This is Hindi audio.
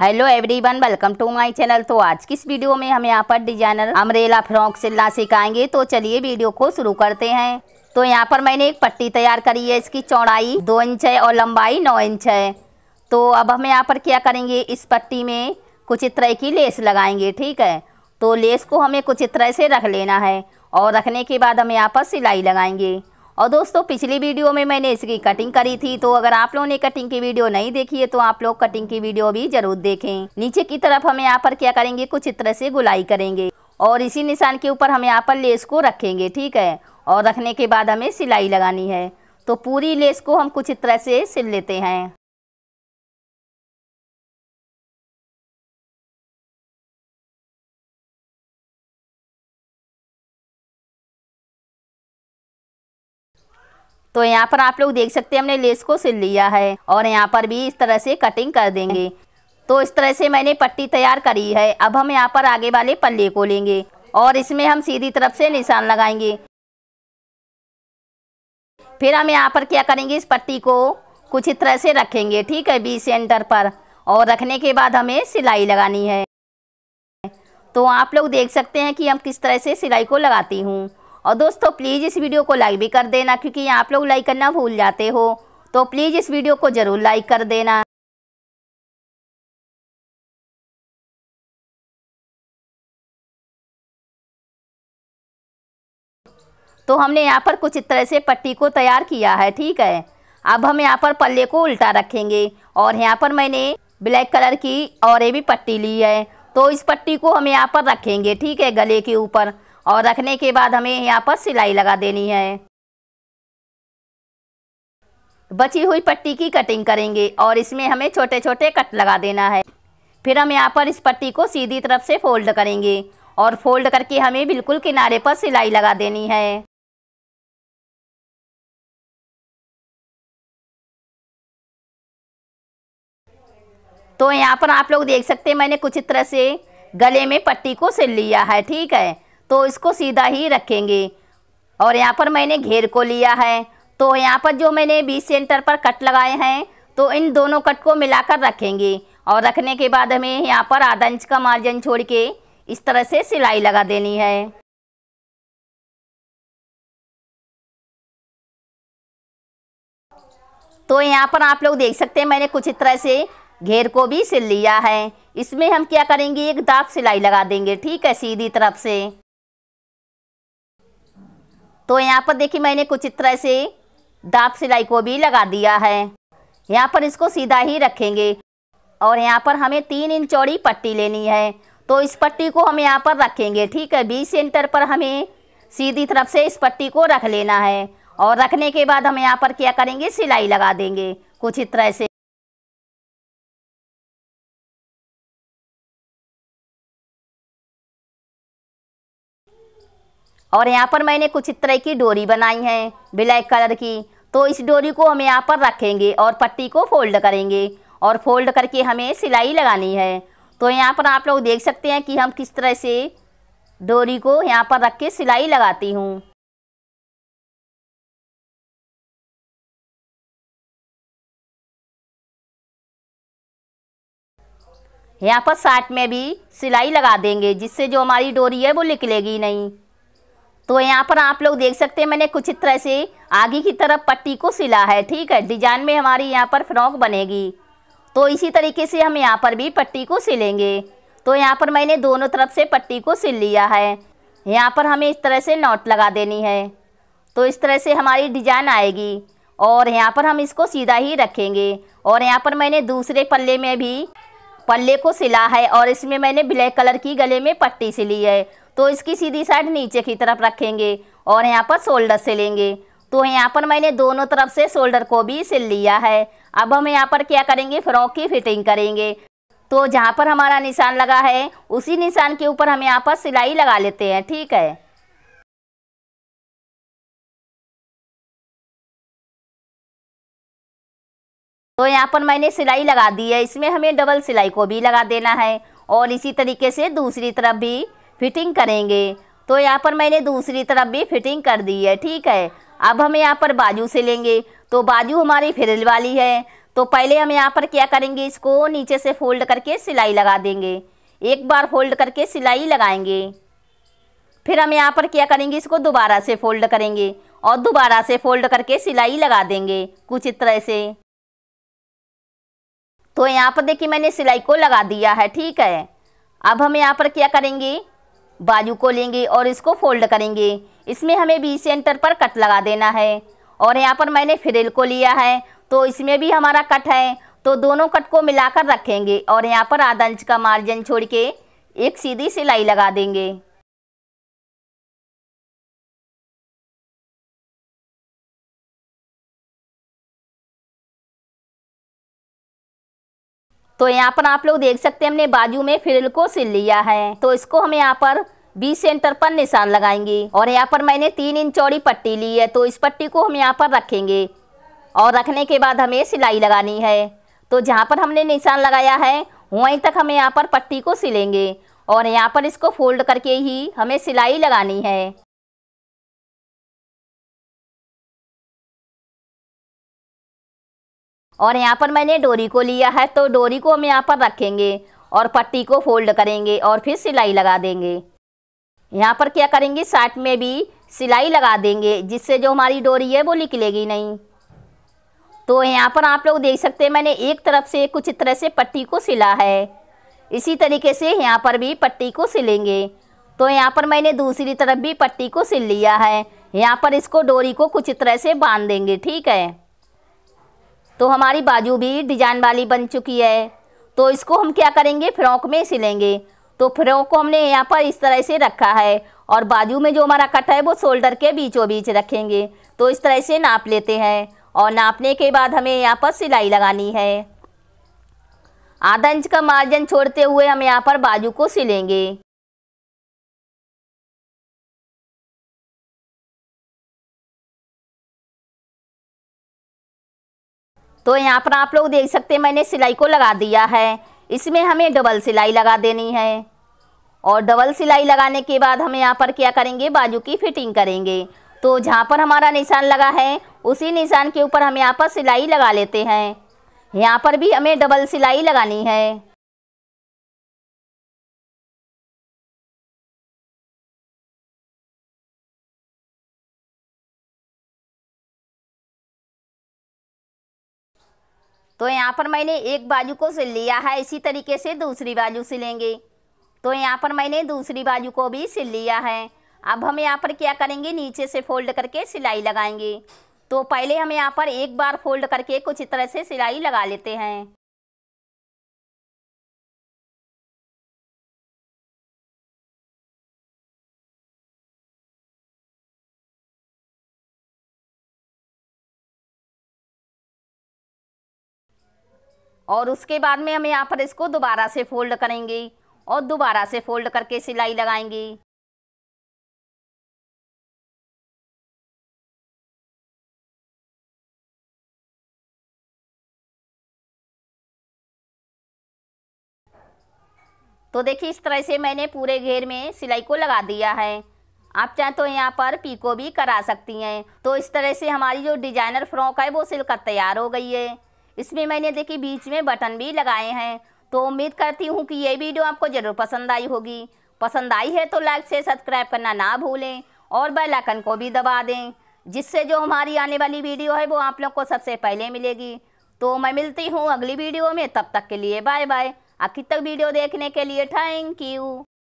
hello everyone welcome to my channel तो आज की इस वीडियो में हम यहाँ पर डिजाइनर अमरेला फ्रॉक सिलना सिखाएंगे तो चलिए वीडियो को शुरू करते हैं तो यहाँ पर मैंने एक पट्टी तैयार करी है इसकी चौड़ाई दो इंच है और लंबाई नौ इंच है तो अब हम यहाँ पर क्या करेंगे इस पट्टी में कुछ इस तरह की लेस लगाएंगे ठीक है तो लेस को हमें कुछ इस तरह से रख लेना है और रखने के बाद हम यहाँ पर सिलाई लगाएंगे और दोस्तों पिछली वीडियो में मैंने इसकी कटिंग करी थी तो अगर आप लोगों ने कटिंग की वीडियो नहीं देखी है तो आप लोग कटिंग की वीडियो भी जरूर देखें नीचे की तरफ हम यहाँ पर क्या करेंगे कुछ इस तरह से गुलाई करेंगे और इसी निशान के ऊपर हम यहाँ पर लेस को रखेंगे ठीक है और रखने के बाद हमें सिलाई लगानी है तो पूरी लेस को हम कुछ इस तरह से सिल लेते हैं तो यहाँ पर आप लोग देख सकते हैं हमने लेस को सिल लिया है और यहाँ पर भी इस तरह से कटिंग कर देंगे तो इस तरह से मैंने पट्टी तैयार करी है अब हम यहाँ पर आगे वाले पल्ले को लेंगे और इसमें हम सीधी तरफ से निशान लगाएंगे फिर हम यहाँ पर क्या करेंगे इस पट्टी को कुछ इस तरह से रखेंगे ठीक है बी सेंटर पर और रखने के बाद हमें सिलाई लगानी है तो आप लोग देख सकते हैं कि हम किस तरह से सिलाई को लगाती हूँ और दोस्तों प्लीज़ इस वीडियो को लाइक भी कर देना क्योंकि आप लोग लाइक करना भूल जाते हो तो प्लीज़ इस वीडियो को ज़रूर लाइक कर देना तो हमने यहाँ पर कुछ इस तरह से पट्टी को तैयार किया है ठीक है अब हम यहाँ पर पल्ले को उल्टा रखेंगे और यहाँ पर मैंने ब्लैक कलर की और ये भी पट्टी ली है तो इस पट्टी को हम यहाँ पर रखेंगे ठीक है गले के ऊपर और रखने के बाद हमें यहाँ पर सिलाई लगा देनी है बची हुई पट्टी की कटिंग करेंगे और इसमें हमें छोटे छोटे कट लगा देना है फिर हम यहाँ पर इस पट्टी को सीधी तरफ से फोल्ड करेंगे और फोल्ड करके हमें बिल्कुल किनारे पर सिलाई लगा देनी है तो यहाँ पर आप लोग देख सकते हैं मैंने कुछ इस तरह से गले में पट्टी को सिल लिया है ठीक है तो इसको सीधा ही रखेंगे और यहाँ पर मैंने घेर को लिया है तो यहाँ पर जो मैंने बीस सेंटर पर कट लगाए हैं तो इन दोनों कट को मिलाकर रखेंगे और रखने के बाद हमें यहाँ पर आधा इंच का मार्जिन छोड़ के इस तरह से सिलाई लगा देनी है तो यहाँ पर आप लोग देख सकते हैं मैंने कुछ इस तरह से घेर को भी सिल लिया है इसमें हम क्या करेंगे एक दाप सिलाई लगा देंगे ठीक है सीधी तरफ से तो यहाँ पर देखिए मैंने कुछ इस तरह से दाप सिलाई को भी लगा दिया है यहाँ पर इसको सीधा ही रखेंगे और यहाँ पर हमें तीन इंच चौड़ी पट्टी लेनी है तो इस पट्टी को हम यहाँ पर रखेंगे ठीक है बीस सेंटर पर हमें सीधी तरफ से इस पट्टी को रख लेना है और रखने के बाद हम यहाँ पर क्या करेंगे सिलाई लगा देंगे कुछ इस तरह से और यहाँ पर मैंने कुछ इस तरह की डोरी बनाई है ब्लैक कलर की तो इस डोरी को हम यहाँ पर रखेंगे और पट्टी को फोल्ड करेंगे और फोल्ड करके हमें सिलाई लगानी है तो यहाँ पर आप लोग देख सकते हैं कि हम किस तरह से डोरी को यहाँ पर रख के सिलाई लगाती हूँ यहाँ पर साठ में भी सिलाई लगा देंगे जिससे जो हमारी डोरी है वो निकलेगी नहीं तो यहाँ पर आप लोग देख सकते हैं मैंने कुछ इस तरह से आगे की तरफ पट्टी को सिला है ठीक है डिजाइन में हमारी यहाँ पर फ्रॉक बनेगी तो इसी तरीके से हम यहाँ पर भी पट्टी को सिलेंगे तो यहाँ पर मैंने दोनों तरफ से पट्टी को सिल लिया है यहाँ पर हमें इस तरह से नॉट लगा देनी है तो इस तरह से हमारी डिजाइन आएगी और यहाँ पर हम इसको सीधा ही रखेंगे और यहाँ पर मैंने दूसरे पल्ले में भी पल्ले को सिला है और इसमें मैंने ब्लैक कलर की गले में पट्टी सिली है तो इसकी सीधी साइड नीचे की तरफ रखेंगे और यहाँ पर शोल्डर से लेंगे तो यहाँ पर मैंने दोनों तरफ से शोल्डर को भी सिल लिया है अब हम यहाँ पर क्या करेंगे फ्रॉक की फिटिंग करेंगे तो जहाँ पर हमारा निशान लगा है उसी निशान के ऊपर हम यहाँ पर सिलाई लगा लेते हैं ठीक है तो यहाँ पर मैंने सिलाई लगा दी है इसमें हमें डबल सिलाई को भी लगा देना है और इसी तरीके से दूसरी तरफ भी फिटिंग करेंगे तो यहाँ पर मैंने दूसरी तरफ भी फिटिंग कर दी है ठीक है अब हम यहाँ पर बाजू से लेंगे तो बाजू हमारी फिरल वाली है तो पहले हम यहाँ पर क्या करेंगे इसको नीचे से फोल्ड करके सिलाई लगा देंगे एक बार फोल्ड करके सिलाई लगाएंगे फिर हम यहाँ पर क्या करेंगे इसको दोबारा से फोल्ड करेंगे और दोबारा से फोल्ड करके सिलाई लगा देंगे कुछ इस तरह से तो यहाँ पर देखिए मैंने सिलाई को लगा दिया है ठीक है अब हम यहाँ पर क्या करेंगे बाजू को लेंगे और इसको फोल्ड करेंगे इसमें हमें बी सेंटर पर कट लगा देना है और यहाँ पर मैंने फ्रिल को लिया है तो इसमें भी हमारा कट है तो दोनों कट को मिलाकर रखेंगे और यहाँ पर आधा इंच का मार्जिन छोड़ के एक सीधी सिलाई लगा देंगे तो यहाँ पर आप लोग देख सकते हैं हमने बाजू में फ्रिल को सिल लिया है तो इसको हम यहाँ पर बी सेंटर पर निशान लगाएंगे और यहाँ पर मैंने तीन इंच चौड़ी पट्टी ली है तो इस पट्टी को हम यहाँ पर रखेंगे और रखने के बाद हमें सिलाई लगानी है तो जहाँ पर हमने निशान लगाया है वहीं तक हमें यहाँ पर पट्टी को सिलेंगे और यहाँ पर इसको फोल्ड करके ही हमें सिलाई लगानी है और यहाँ पर मैंने डोरी को लिया है तो डोरी को हम यहाँ पर रखेंगे और पट्टी को फोल्ड करेंगे और फिर सिलाई लगा देंगे यहाँ पर क्या करेंगे साइड में भी सिलाई लगा देंगे जिससे जो हमारी डोरी है वो निकलेगी नहीं तो यहाँ पर आप लोग देख सकते हैं मैंने एक तरफ से कुछ तरह से पट्टी को सिला है इसी तरीके से यहाँ पर भी पट्टी को सिलेंगे तो यहाँ पर मैंने दूसरी तरफ भी पट्टी को सिल लिया है यहाँ पर इसको डोरी को कुछ तरह से बांध देंगे ठीक है तो हमारी बाजू भी डिजाइन वाली बन चुकी है तो इसको हम क्या करेंगे फ्रॉक में सिलेंगे तो फ्रॉक को हमने यहाँ पर इस तरह से रखा है और बाजू में जो हमारा कट है वो शोल्डर के बीचों बीच रखेंगे तो इस तरह से नाप लेते हैं और नापने के बाद हमें यहाँ पर सिलाई लगानी है आधा इंच का मार्जिन छोड़ते हुए हम यहाँ पर बाजू को सिलेंगे तो यहाँ पर आप लोग देख सकते हैं मैंने सिलाई को लगा दिया है इसमें हमें डबल सिलाई लगा देनी है और डबल सिलाई लगाने के बाद हम यहाँ पर क्या करेंगे बाजू की फिटिंग करेंगे तो जहाँ पर हमारा निशान लगा है उसी निशान के ऊपर हम यहाँ पर सिलाई लगा लेते हैं यहाँ पर भी हमें डबल सिलाई लगानी है तो यहाँ पर मैंने एक बाजू को सिल लिया है इसी तरीके से दूसरी बाजू सिलेंगे तो यहाँ पर मैंने दूसरी बाजू को भी सिल लिया है अब हम यहाँ पर क्या करेंगे नीचे से फोल्ड करके सिलाई लगाएंगे तो पहले हम यहाँ पर एक बार फोल्ड करके कुछ तरह से सिलाई लगा लेते हैं और उसके बाद में हम यहाँ पर इसको दोबारा से फोल्ड करेंगे और दोबारा से फोल्ड करके सिलाई लगाएंगे तो देखिए इस तरह से मैंने पूरे घेर में सिलाई को लगा दिया है आप चाहें तो यहाँ पर पीको भी करा सकती हैं तो इस तरह से हमारी जो डिजाइनर फ्रॉक है वो सिलकर तैयार हो गई है इसमें मैंने देखिए बीच में बटन भी लगाए हैं तो उम्मीद करती हूँ कि ये वीडियो आपको ज़रूर पसंद आई होगी पसंद आई है तो लाइक से सब्सक्राइब करना ना भूलें और बेल आइकन को भी दबा दें जिससे जो हमारी आने वाली वीडियो है वो आप लोग को सबसे पहले मिलेगी तो मैं मिलती हूँ अगली वीडियो में तब तक के लिए बाय बाय आखिर तक वीडियो देखने के लिए थैंक यू